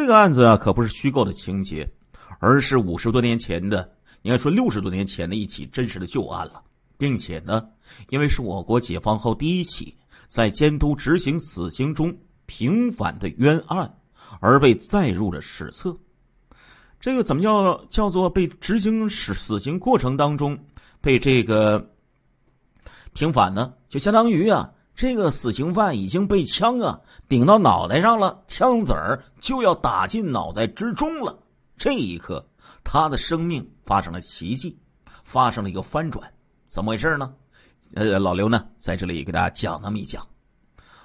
这个案子啊，可不是虚构的情节，而是五十多年前的，应该说六十多年前的一起真实的旧案了，并且呢，因为是我国解放后第一起在监督执行死刑中平反的冤案，而被载入了史册。这个怎么叫叫做被执行死死刑过程当中被这个平反呢？就相当于啊。这个死刑犯已经被枪啊顶到脑袋上了，枪子儿就要打进脑袋之中了。这一刻，他的生命发生了奇迹，发生了一个翻转。怎么回事呢？呃，老刘呢在这里给大家讲那么一讲。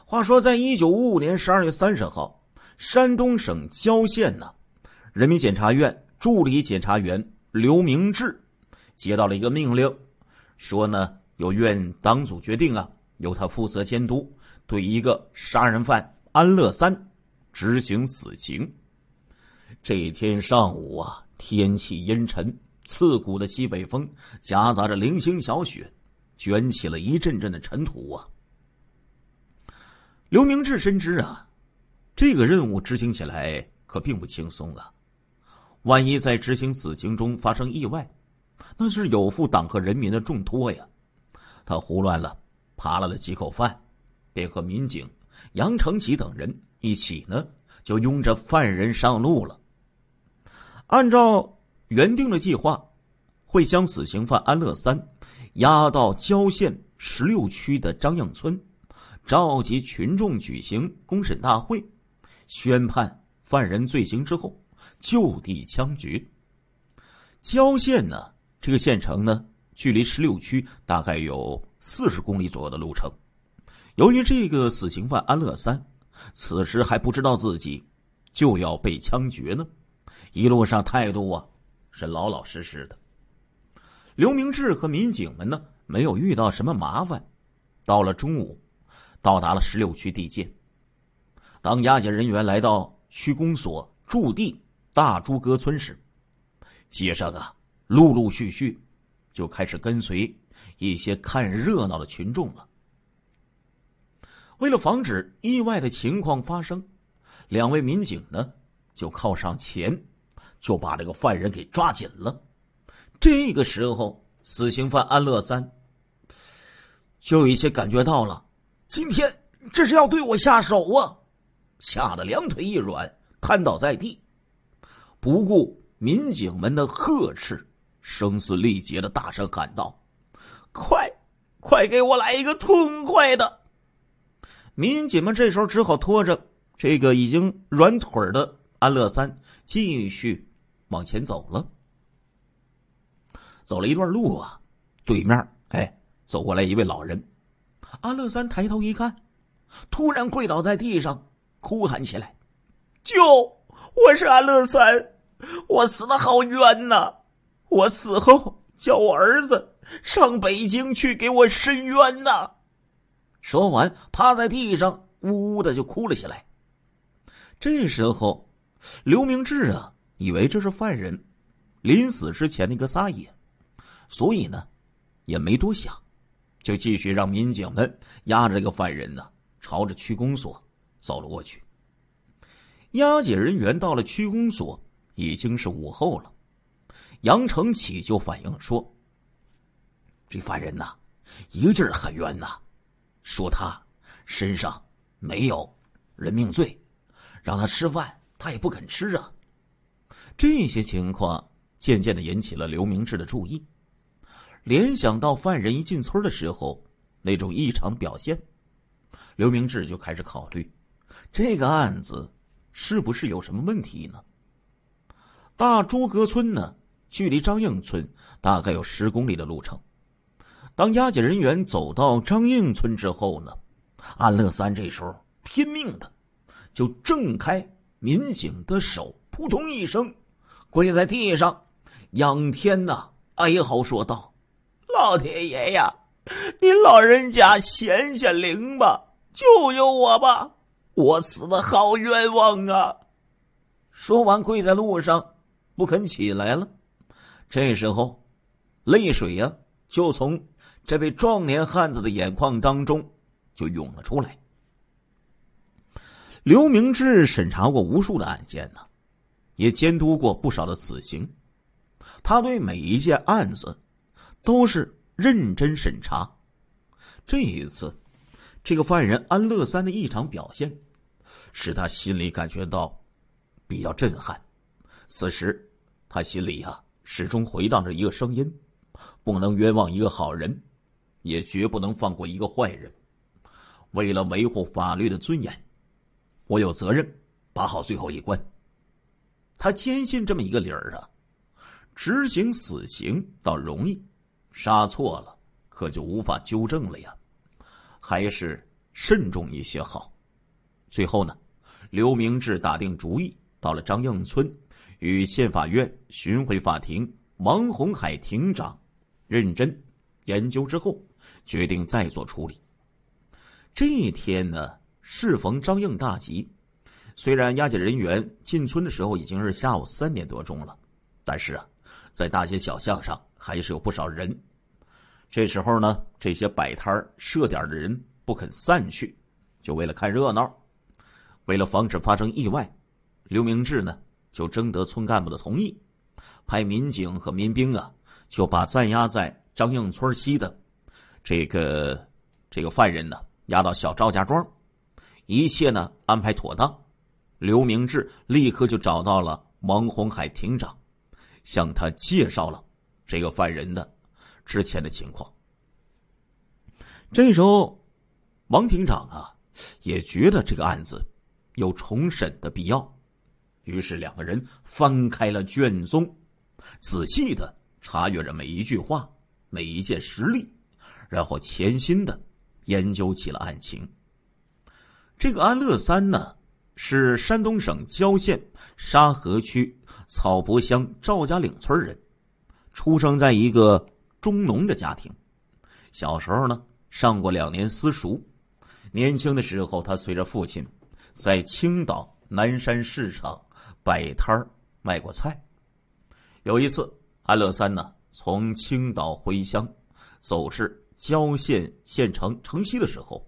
话说，在一九五五年十二月三十号，山东省郊县呢，人民检察院助理检察员刘明志，接到了一个命令，说呢，由院党组决定啊。由他负责监督，对一个杀人犯安乐三执行死刑。这天上午啊，天气阴沉，刺骨的西北风夹杂着零星小雪，卷起了一阵阵的尘土啊。刘明志深知啊，这个任务执行起来可并不轻松啊，万一在执行死刑中发生意外，那是有负党和人民的重托呀。他胡乱了。扒拉了几口饭，便和民警杨成吉等人一起呢，就拥着犯人上路了。按照原定的计划，会将死刑犯安乐三押到郊县十六区的张样村，召集群众举行公审大会，宣判犯人罪行之后，就地枪决。郊县呢，这个县城呢，距离十六区大概有。四十公里左右的路程，由于这个死刑犯安乐三，此时还不知道自己就要被枪决呢，一路上态度啊是老老实实的。刘明志和民警们呢没有遇到什么麻烦，到了中午，到达了十六区地界。当押解人员来到区公所驻地大朱哥村时，街上啊陆陆续续就开始跟随。一些看热闹的群众了。为了防止意外的情况发生，两位民警呢就靠上前，就把这个犯人给抓紧了。这个时候，死刑犯安乐三就有一些感觉到了，今天这是要对我下手啊！吓得两腿一软，瘫倒在地，不顾民警们的呵斥，声嘶力竭地大声喊道。快，快给我来一个痛快的！民警们这时候只好拖着这个已经软腿的安乐三继续往前走了。走了一段路啊，对面哎，走过来一位老人。安乐三抬头一看，突然跪倒在地上，哭喊起来：“救！我是安乐三，我死的好冤呐！我死后叫我儿子。”上北京去给我申冤呐！说完，趴在地上，呜呜的就哭了起来。这时候，刘明志啊，以为这是犯人临死之前那个撒野，所以呢，也没多想，就继续让民警们押着这个犯人呢，朝着区公所走了过去。押解人员到了区公所，已经是午后了。杨成启就反映说。这犯人呐，一个劲儿喊冤呐，说他身上没有人命罪，让他吃饭他也不肯吃啊。这些情况渐渐的引起了刘明志的注意，联想到犯人一进村的时候那种异常表现，刘明志就开始考虑，这个案子是不是有什么问题呢？大诸葛村呢，距离张应村大概有十公里的路程。当押解人员走到张应村之后呢，安乐三这时候拼命的就挣开民警的手，扑通一声跪在地上，仰天呐哀嚎说道：“老天爷呀，您老人家显显灵吧，救救我吧！我死的好冤枉啊！”说完跪在路上不肯起来了。这时候，泪水呀就从。这位壮年汉子的眼眶当中就涌了出来。刘明志审查过无数的案件呢，也监督过不少的死刑，他对每一件案子都是认真审查。这一次，这个犯人安乐三的异常表现，使他心里感觉到比较震撼。此时，他心里啊始终回荡着一个声音：不能冤枉一个好人。也绝不能放过一个坏人。为了维护法律的尊严，我有责任把好最后一关。他坚信这么一个理儿啊：执行死刑倒容易，杀错了可就无法纠正了呀，还是慎重一些好。最后呢，刘明志打定主意，到了张应村，与县法院巡回法庭王洪海庭长认真研究之后。决定再做处理。这一天呢，适逢张应大吉，虽然押解人员进村的时候已经是下午三点多钟了，但是啊，在大街小巷上还是有不少人。这时候呢，这些摆摊设点的人不肯散去，就为了看热闹。为了防止发生意外，刘明志呢就征得村干部的同意，派民警和民兵啊，就把暂押在张应村西的。这个这个犯人呢，押到小赵家庄，一切呢安排妥当。刘明志立刻就找到了王洪海庭长，向他介绍了这个犯人的之前的情况。这时候，王庭长啊，也觉得这个案子有重审的必要，于是两个人翻开了卷宗，仔细的查阅着每一句话、每一件实例。然后潜心的研究起了案情。这个安乐三呢，是山东省郊县沙河区草坡乡赵家岭村人，出生在一个中农的家庭。小时候呢，上过两年私塾。年轻的时候，他随着父亲在青岛南山市场摆摊卖过菜。有一次，安乐三呢从青岛回乡，走至。交县县城城西的时候，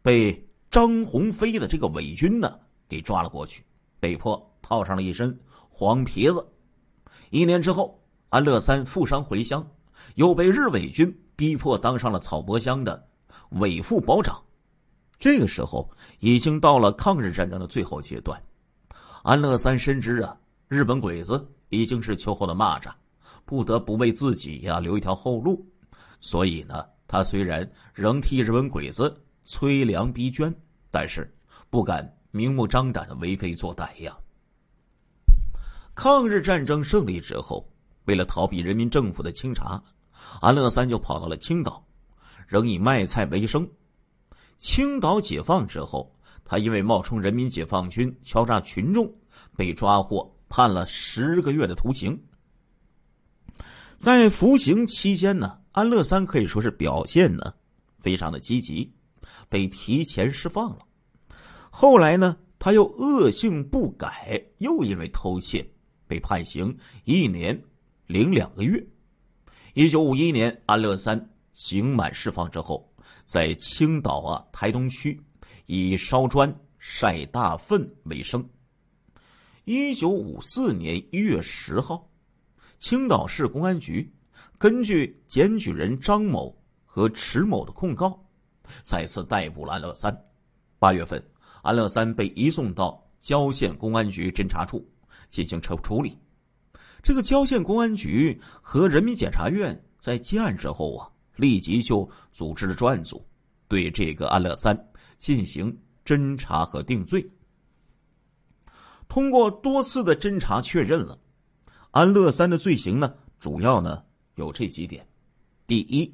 被张鸿飞的这个伪军呢给抓了过去，被迫套上了一身黄皮子。一年之后，安乐三负伤回乡，又被日伪军逼迫当上了草泊乡的伪副保长。这个时候，已经到了抗日战争的最后阶段，安乐三深知啊，日本鬼子已经是秋后的蚂蚱，不得不为自己呀留一条后路。所以呢，他虽然仍替日本鬼子催粮逼捐，但是不敢明目张胆的为非作歹呀。抗日战争胜利之后，为了逃避人民政府的清查，安乐三就跑到了青岛，仍以卖菜为生。青岛解放之后，他因为冒充人民解放军敲诈群众，被抓获，判了十个月的徒刑。在服刑期间呢。安乐三可以说是表现呢，非常的积极，被提前释放了。后来呢，他又恶性不改，又因为偷窃被判刑一年零两个月。一九五一年，安乐三刑满释放之后，在青岛啊台东区以烧砖晒大粪为生。一九五四年一月十号，青岛市公安局。根据检举人张某和迟某的控告，再次逮捕了安乐三。八月份，安乐三被移送到交县公安局侦查处进行处处理。这个交县公安局和人民检察院在接案之后啊，立即就组织了专案组，对这个安乐三进行侦查和定罪。通过多次的侦查，确认了安乐三的罪行呢，主要呢。有这几点：第一，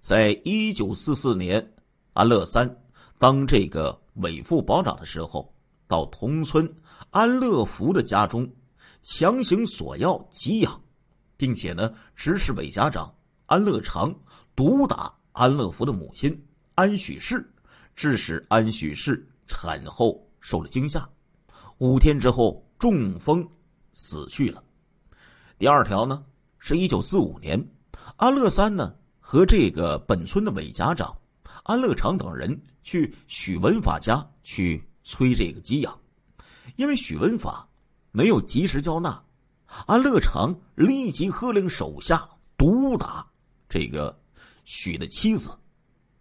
在一九四四年，安乐三当这个伪副保长的时候，到同村安乐福的家中强行索要给养，并且呢，指使韦家长安乐长毒打安乐福的母亲安许氏，致使安许氏产后受了惊吓，五天之后中风死去了。第二条呢？是一九四五年，安乐三呢和这个本村的韦家长安乐长等人去许文法家去催这个鸡养，因为许文法没有及时交纳，安乐长立即喝令手下毒打这个许的妻子。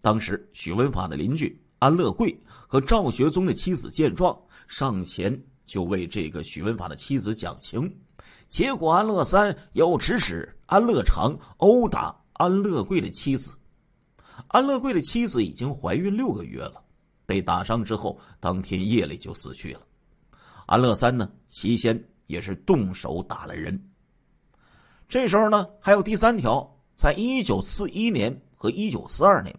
当时许文法的邻居安乐贵和赵学宗的妻子见状，上前就为这个许文法的妻子讲情。结果，安乐三又指使安乐长殴打安乐贵的妻子。安乐贵的妻子已经怀孕六个月了，被打伤之后，当天夜里就死去了。安乐三呢，起先也是动手打了人。这时候呢，还有第三条，在一九四一年和一九四二年，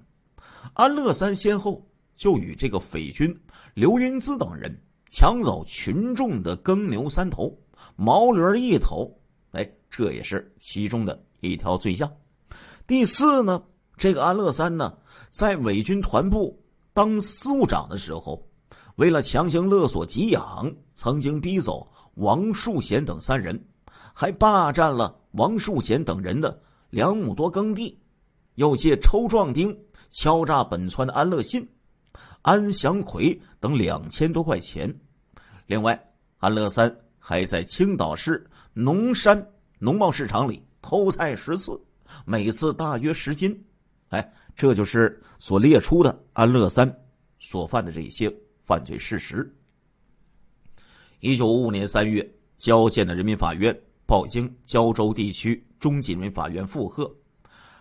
安乐三先后就与这个匪军刘云姿等人抢走群众的耕牛三头。毛驴一头，哎，这也是其中的一条罪项。第四呢，这个安乐三呢，在伪军团部当司务长的时候，为了强行勒索给养，曾经逼走王树贤等三人，还霸占了王树贤等人的两亩多耕地，又借抽壮丁敲诈本村的安乐信、安祥奎等两千多块钱。另外，安乐三。还在青岛市农山农贸市场里偷菜十次，每次大约十斤。哎，这就是所列出的安乐三所犯的这些犯罪事实。一九五五年三月，郊县的人民法院报经胶州地区中级人民法院复核，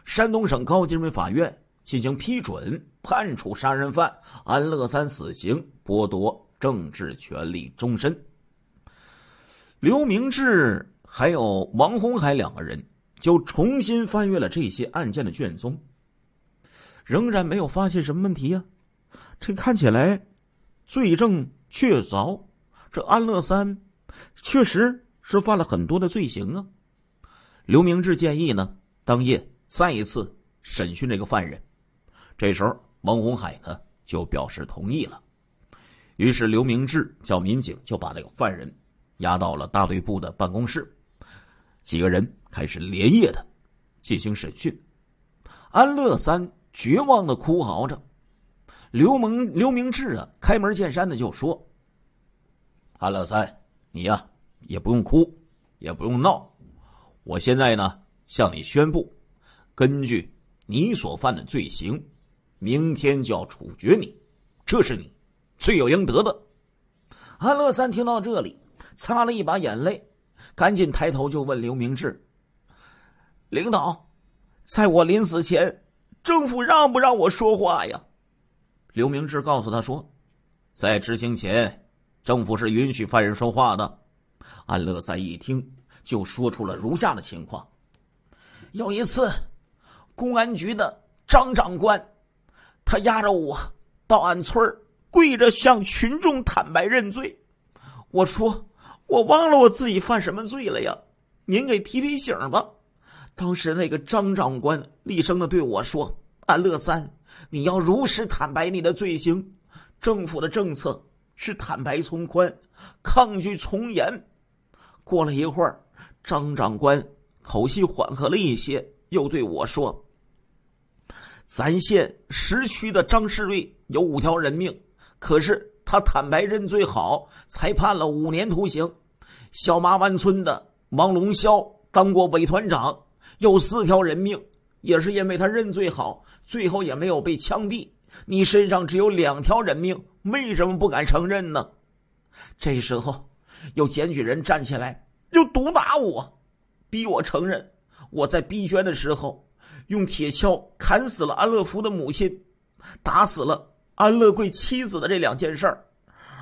山东省高级人民法院进行批准，判处杀人犯安乐三死刑，剥夺政治权利终身。刘明志还有王洪海两个人就重新翻阅了这些案件的卷宗，仍然没有发现什么问题呀。这看起来罪证确凿，这安乐三确实是犯了很多的罪行啊。刘明志建议呢，当夜再一次审讯这个犯人。这时候王洪海呢就表示同意了，于是刘明志叫民警就把那个犯人。押到了大队部的办公室，几个人开始连夜的进行审讯。安乐三绝望的哭嚎着，刘蒙刘明志啊，开门见山的就说：“安乐三，你呀也不用哭，也不用闹，我现在呢向你宣布，根据你所犯的罪行，明天就要处决你，这是你罪有应得的。”安乐三听到这里。擦了一把眼泪，赶紧抬头就问刘明志：“领导，在我临死前，政府让不让我说话呀？”刘明志告诉他说：“在执行前，政府是允许犯人说话的。”安乐赛一听，就说出了如下的情况：“有一次，公安局的张长官，他押着我到俺村跪着向群众坦白认罪，我说。”我忘了我自己犯什么罪了呀？您给提提醒吧。当时那个张长官厉声的对我说：“安乐三，你要如实坦白你的罪行。政府的政策是坦白从宽，抗拒从严。”过了一会儿，张长官口气缓和了一些，又对我说：“咱县十区的张世瑞有五条人命，可是……”他坦白认罪好，才判了五年徒刑。小麻湾村的王龙霄当过委团长，有四条人命，也是因为他认罪好，最后也没有被枪毙。你身上只有两条人命，为什么不敢承认呢？这时候，有检举人站起来，就毒打我，逼我承认我在逼捐的时候，用铁锹砍死了安乐福的母亲，打死了。安乐贵妻子的这两件事儿，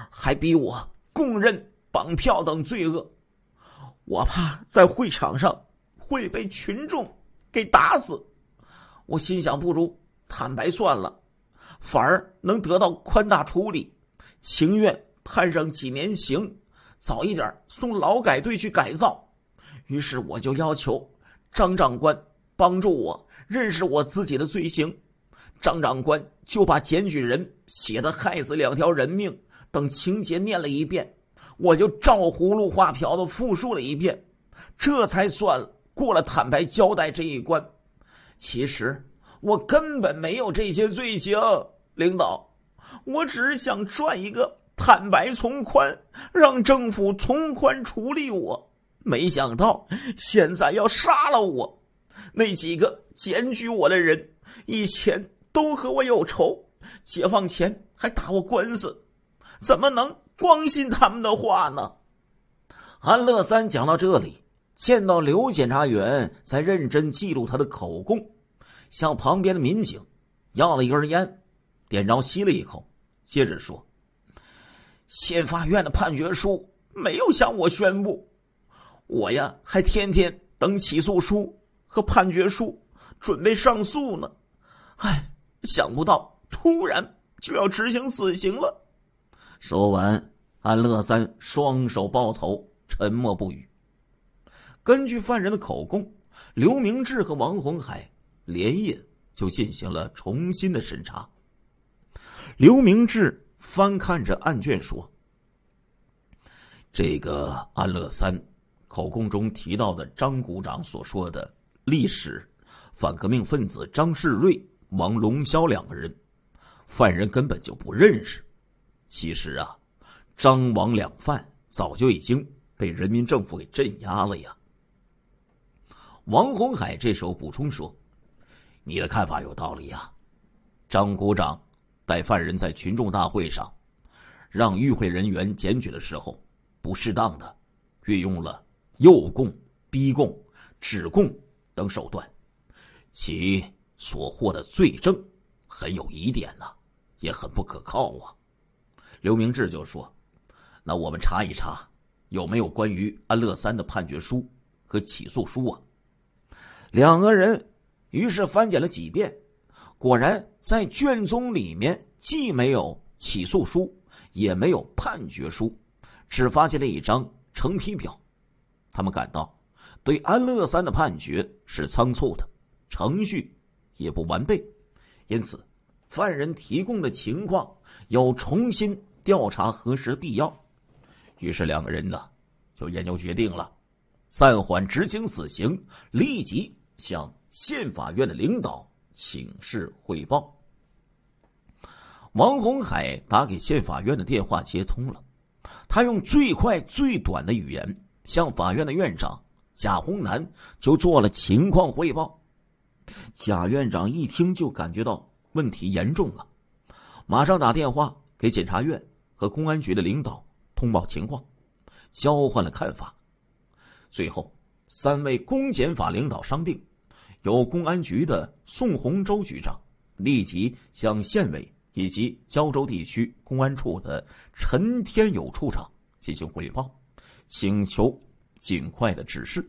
还逼我供认绑票等罪恶，我怕在会场上会被群众给打死，我心想不如坦白算了，反而能得到宽大处理，情愿判上几年刑，早一点送劳改队去改造。于是我就要求张长官帮助我认识我自己的罪行，张长官。就把检举人写的害死两条人命等情节念了一遍，我就照葫芦画瓢的复述了一遍，这才算过了坦白交代这一关。其实我根本没有这些罪行，领导，我只是想赚一个坦白从宽，让政府从宽处理我。没想到现在要杀了我，那几个检举我的人以前。都和我有仇，解放前还打我官司，怎么能光信他们的话呢？安乐三讲到这里，见到刘检察员在认真记录他的口供，向旁边的民警要了一根烟，点着吸了一口，接着说：“县法院的判决书没有向我宣布，我呀还天天等起诉书和判决书，准备上诉呢。”哎。想不到，突然就要执行死刑了。说完，安乐三双手抱头，沉默不语。根据犯人的口供，刘明志和王洪海连夜就进行了重新的审查。刘明志翻看着案卷说：“这个安乐三口供中提到的张股长所说的历史反革命分子张世瑞。”王龙霄两个人，犯人根本就不认识。其实啊，张王两犯早就已经被人民政府给镇压了呀。王洪海这时候补充说：“你的看法有道理呀，张股长带犯人在群众大会上让与会人员检举的时候，不适当的运用了诱供、逼供、指供等手段，其。”所获的罪证很有疑点呐，也很不可靠啊。刘明志就说：“那我们查一查，有没有关于安乐三的判决书和起诉书啊？”两个人于是翻检了几遍，果然在卷宗里面既没有起诉书，也没有判决书，只发现了一张成批表。他们感到对安乐三的判决是仓促的，程序。也不完备，因此，犯人提供的情况有重新调查核实的必要。于是，两个人呢就研究决定了暂缓执行死刑，立即向县法院的领导请示汇报。王洪海打给县法院的电话接通了，他用最快最短的语言向法院的院长贾洪南就做了情况汇报。贾院长一听就感觉到问题严重了，马上打电话给检察院和公安局的领导通报情况，交换了看法。最后，三位公检法领导商定，由公安局的宋洪洲局长立即向县委以及胶州地区公安处的陈天友处长进行汇报，请求尽快的指示。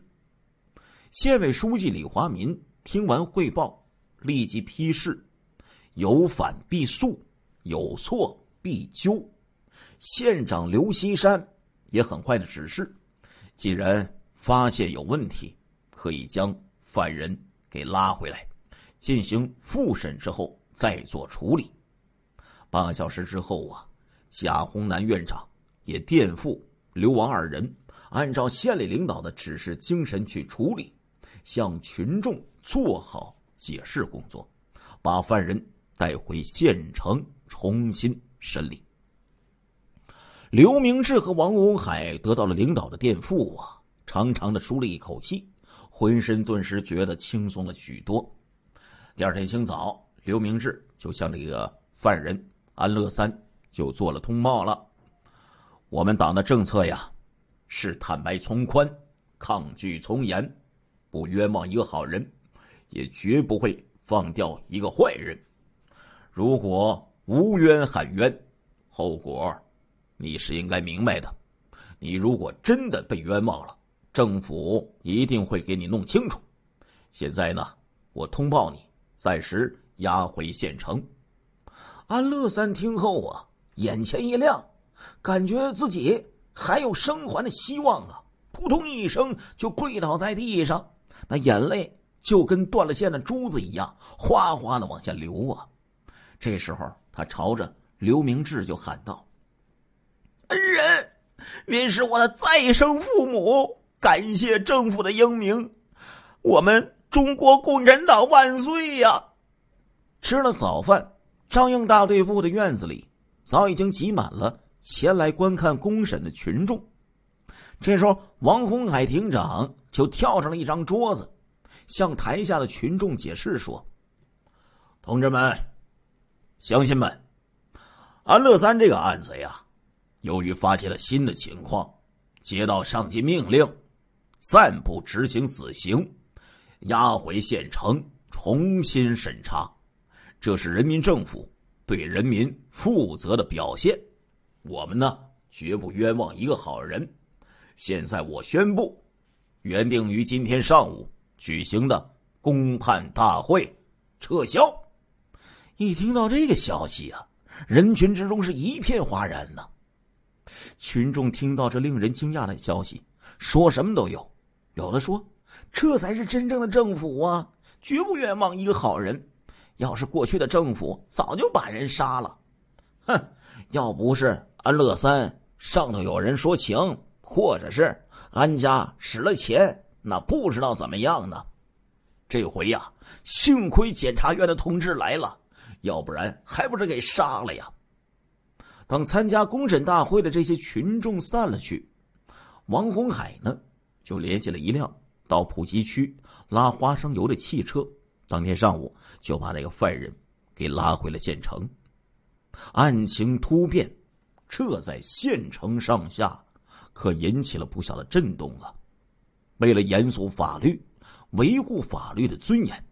县委书记李华民。听完汇报，立即批示：“有反必诉，有错必纠。”县长刘锡山也很快的指示：“既然发现有问题，可以将犯人给拉回来，进行复审之后再做处理。”半个小时之后啊，贾洪南院长也垫付刘王二人，按照县里领导的指示精神去处理，向群众。做好解释工作，把犯人带回县城重新审理。刘明志和王文海得到了领导的垫付啊，长长的舒了一口气，浑身顿时觉得轻松了许多。第二天清早，刘明志就向这个犯人安乐三就做了通报了：我们党的政策呀，是坦白从宽，抗拒从严，不冤枉一个好人。也绝不会放掉一个坏人。如果无冤喊冤，后果你是应该明白的。你如果真的被冤枉了，政府一定会给你弄清楚。现在呢，我通报你，暂时押回县城。安乐三听后啊，眼前一亮，感觉自己还有生还的希望啊！扑通一声就跪倒在地上，那眼泪。就跟断了线的珠子一样，哗哗的往下流啊！这时候，他朝着刘明志就喊道：“恩人，您是我的再生父母，感谢政府的英明，我们中国共产党万岁呀！”吃了早饭，张英大队部的院子里早已经挤满了前来观看公审的群众。这时候，王洪海庭长就跳上了一张桌子。向台下的群众解释说：“同志们，乡亲们，安乐三这个案子呀，由于发现了新的情况，接到上级命令，暂不执行死刑，押回县城重新审查。这是人民政府对人民负责的表现。我们呢，绝不冤枉一个好人。现在我宣布，原定于今天上午。”举行的公判大会，撤销。一听到这个消息啊，人群之中是一片哗然呢。群众听到这令人惊讶的消息，说什么都有，有的说这才是真正的政府啊，绝不冤枉一个好人。要是过去的政府，早就把人杀了。哼，要不是安乐三上头有人说情，或者是安家使了钱。那不知道怎么样呢？这回呀，幸亏检察院的同志来了，要不然还不是给杀了呀？等参加公审大会的这些群众散了去，王洪海呢就联系了一辆到普吉区拉花生油的汽车，当天上午就把那个犯人给拉回了县城。案情突变，这在县城上下可引起了不小的震动啊！为了严肃法律，维护法律的尊严，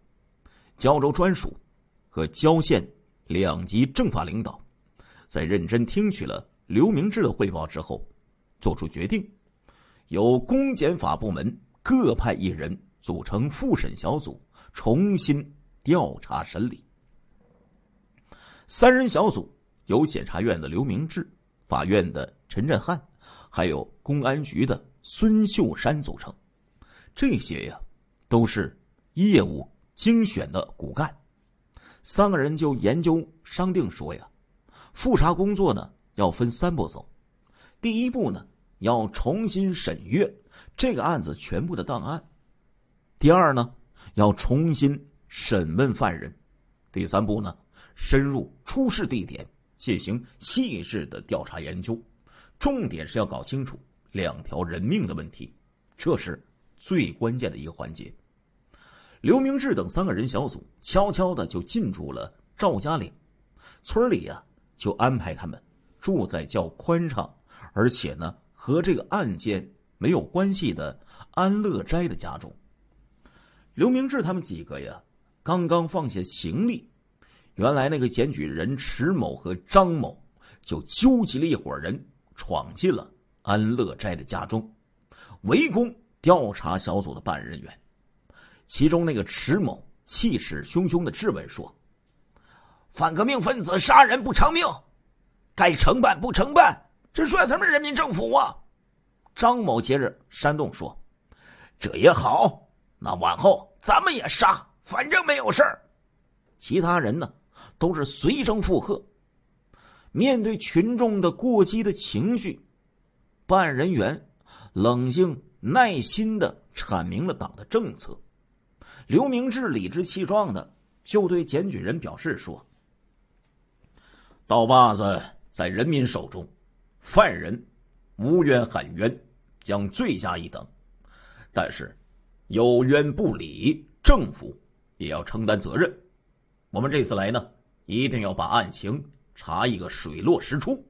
胶州专属和胶县两级政法领导，在认真听取了刘明志的汇报之后，作出决定，由公检法部门各派一人组成复审小组，重新调查审理。三人小组由检察院的刘明志、法院的陈振汉，还有公安局的孙秀山组成。这些呀，都是业务精选的骨干。三个人就研究商定说呀，复查工作呢要分三步走。第一步呢，要重新审阅这个案子全部的档案；第二呢，要重新审问犯人；第三步呢，深入出事地点进行细致的调查研究，重点是要搞清楚两条人命的问题。这时。最关键的一个环节，刘明志等三个人小组悄悄的就进驻了赵家岭村里呀，就安排他们住在较宽敞，而且呢和这个案件没有关系的安乐斋的家中。刘明志他们几个呀，刚刚放下行李，原来那个检举人迟某和张某就纠集了一伙人闯进了安乐斋的家中，围攻。调查小组的办案人员，其中那个迟某气势汹汹的质问说：“反革命分子杀人不偿命，该承办不承办？这算什么人民政府啊？”张某接着煽动说：“这也好，那往后咱们也杀，反正没有事儿。”其他人呢，都是随声附和。面对群众的过激的情绪，办案人员冷静。耐心的阐明了党的政策，刘明志理直气壮的就对检举人表示说：“刀把子在人民手中，犯人无冤喊冤将罪加一等，但是有冤不理，政府也要承担责任。我们这次来呢，一定要把案情查一个水落石出，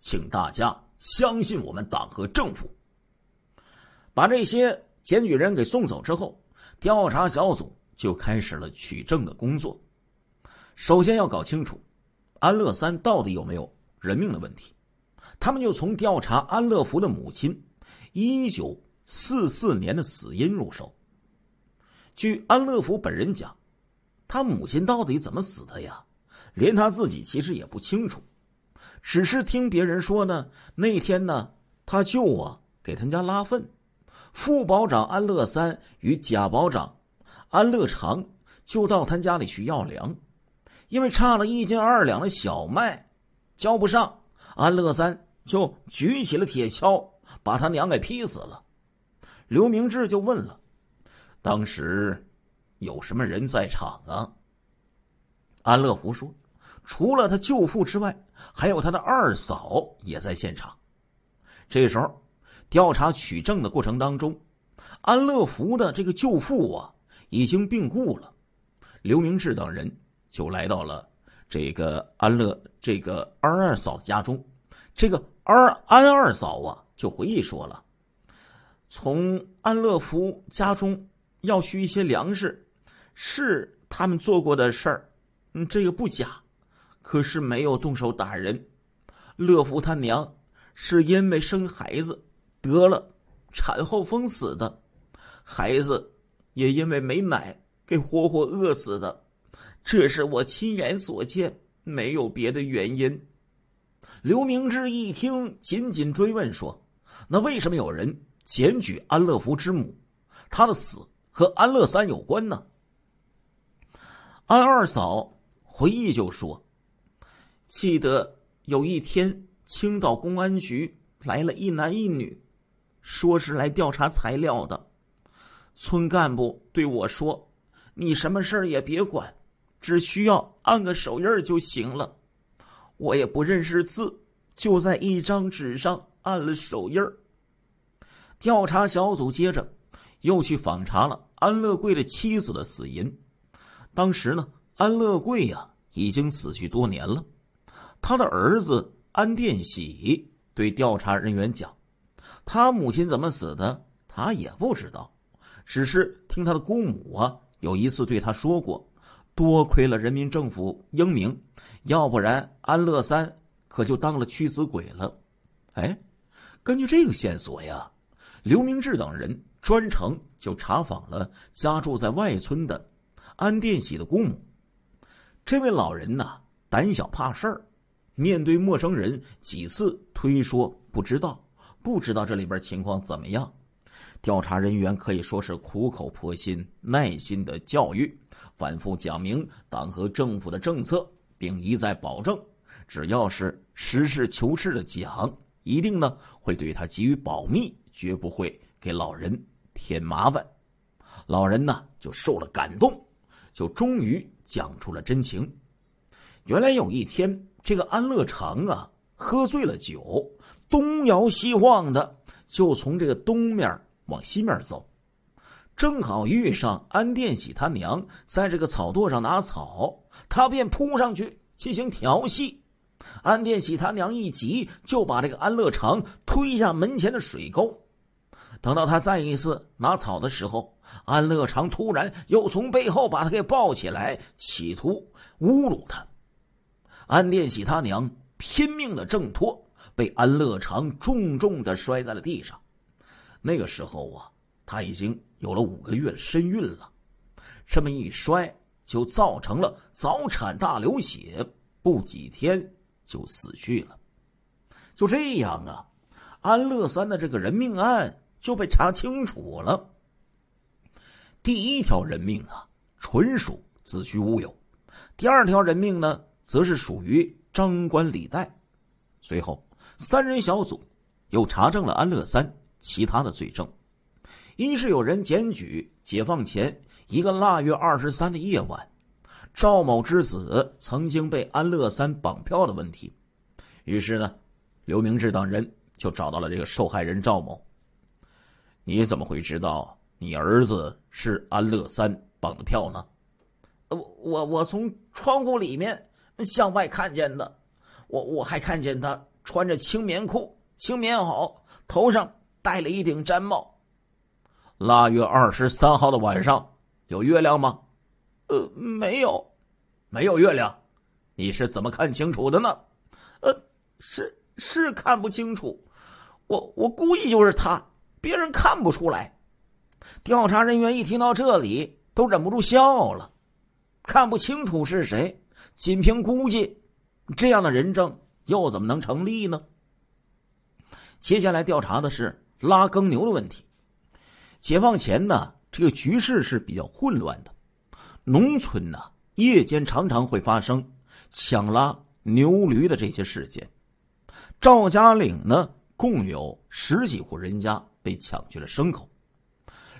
请大家相信我们党和政府。”把这些检举人给送走之后，调查小组就开始了取证的工作。首先要搞清楚安乐三到底有没有人命的问题。他们就从调查安乐福的母亲一九四四年的死因入手。据安乐福本人讲，他母亲到底怎么死的呀？连他自己其实也不清楚，只是听别人说呢。那天呢，他舅啊给他家拉粪。副保长安乐三与贾保长安乐长就到他家里去要粮，因为差了一斤二两的小麦，交不上，安乐三就举起了铁锹，把他娘给劈死了。刘明志就问了，当时有什么人在场啊？安乐福说，除了他舅父之外，还有他的二嫂也在现场。这时候。调查取证的过程当中，安乐福的这个舅父啊已经病故了，刘明志等人就来到了这个安乐这个二二嫂家中，这个二安二嫂啊就回忆说了，从安乐福家中要去一些粮食，是他们做过的事儿，嗯，这个不假，可是没有动手打人，乐福他娘是因为生孩子。得了，产后风死的，孩子也因为没奶给活活饿死的，这是我亲眼所见，没有别的原因。刘明志一听，紧紧追问说：“那为什么有人检举安乐福之母，她的死和安乐三有关呢？”安二嫂回忆就说：“记得有一天，青岛公安局来了一男一女。”说是来调查材料的，村干部对我说：“你什么事儿也别管，只需要按个手印就行了。”我也不认识字，就在一张纸上按了手印调查小组接着又去访查了安乐贵的妻子的死因。当时呢，安乐贵呀已经死去多年了，他的儿子安殿喜对调查人员讲。他母亲怎么死的，他也不知道，只是听他的姑母啊有一次对他说过，多亏了人民政府英明，要不然安乐三可就当了屈死鬼了。哎，根据这个线索呀，刘明志等人专程就查访了家住在外村的安殿喜的姑母。这位老人呐，胆小怕事儿，面对陌生人几次推说不知道。不知道这里边情况怎么样，调查人员可以说是苦口婆心、耐心的教育，反复讲明党和政府的政策，并一再保证，只要是实事求是的讲，一定呢会对他给予保密，绝不会给老人添麻烦。老人呢就受了感动，就终于讲出了真情。原来有一天，这个安乐常啊喝醉了酒。东摇西晃的，就从这个东面往西面走，正好遇上安殿喜他娘在这个草垛上拿草，他便扑上去进行调戏。安殿喜他娘一急，就把这个安乐长推下门前的水沟。等到他再一次拿草的时候，安乐长突然又从背后把他给抱起来，企图侮辱他。安殿喜他娘拼命的挣脱。被安乐长重重的摔在了地上，那个时候啊，他已经有了五个月的身孕了，这么一摔就造成了早产大流血，不几天就死去了。就这样啊，安乐三的这个人命案就被查清楚了。第一条人命啊，纯属子虚乌有；第二条人命呢，则是属于张冠李戴。随后。三人小组又查证了安乐三其他的罪证，一是有人检举解放前一个腊月二十三的夜晚，赵某之子曾经被安乐三绑票的问题。于是呢，刘明志等人就找到了这个受害人赵某。你怎么会知道你儿子是安乐三绑的票呢？我我我从窗户里面向外看见的，我我还看见他。穿着青棉裤、青棉袄，头上戴了一顶毡帽。腊月二十三号的晚上有月亮吗？呃，没有，没有月亮。你是怎么看清楚的呢？呃，是是看不清楚。我我估计就是他，别人看不出来。调查人员一听到这里都忍不住笑了。看不清楚是谁，仅凭估计，这样的人证。又怎么能成立呢？接下来调查的是拉耕牛的问题。解放前呢，这个局势是比较混乱的，农村呢，夜间常常会发生抢拉牛驴的这些事件。赵家岭呢，共有十几户人家被抢去了牲口。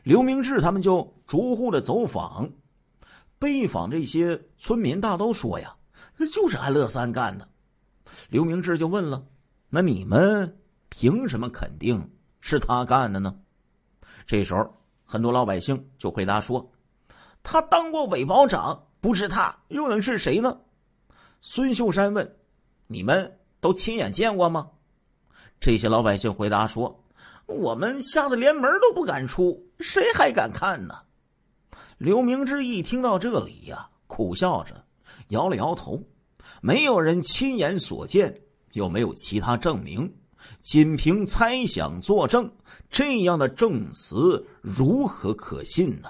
刘明志他们就逐户的走访，拜访这些村民，大都说呀，就是安乐三干的。刘明志就问了：“那你们凭什么肯定是他干的呢？”这时候，很多老百姓就回答说：“他当过伪保长，不是他又能是谁呢？”孙秀山问：“你们都亲眼见过吗？”这些老百姓回答说：“我们吓得连门都不敢出，谁还敢看呢？”刘明志一听到这里呀，苦笑着摇了摇头。没有人亲眼所见，又没有其他证明，仅凭猜想作证，这样的证词如何可信呢？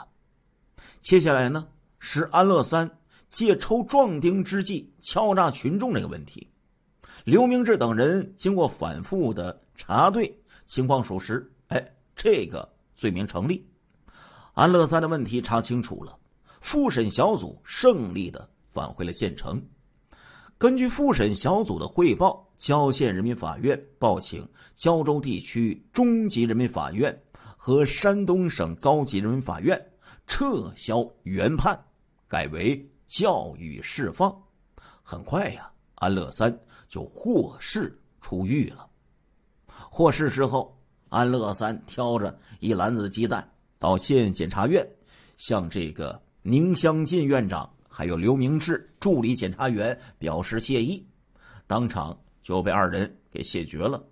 接下来呢是安乐三借抽壮丁之机敲诈群众这个问题。刘明志等人经过反复的查对，情况属实。哎，这个罪名成立，安乐三的问题查清楚了，复审小组胜利的返回了县城。根据复审小组的汇报，胶县人民法院报请胶州地区中级人民法院和山东省高级人民法院撤销原判，改为教育释放。很快呀，安乐三就获释出狱了。获释之后，安乐三挑着一篮子鸡蛋到县检察院，向这个宁乡进院长。还有刘明志助理检察员表示谢意，当场就被二人给谢绝了。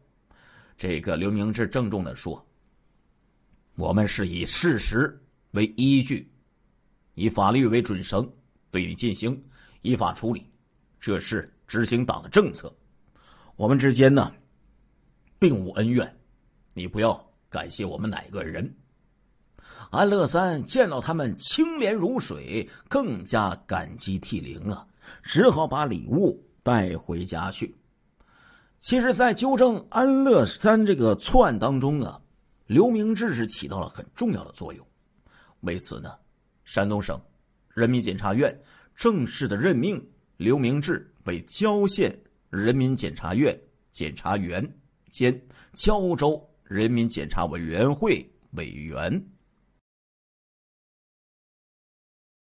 这个刘明志郑重地说：“我们是以事实为依据，以法律为准绳对你进行依法处理，这是执行党的政策。我们之间呢，并无恩怨，你不要感谢我们哪个人。”安乐三见到他们清廉如水，更加感激涕零啊！只好把礼物带回家去。其实，在纠正安乐三这个错案当中啊，刘明志是起到了很重要的作用。为此呢，山东省人民检察院正式的任命刘明志为郊县人民检察院检察员兼胶州人民检察委员会委员。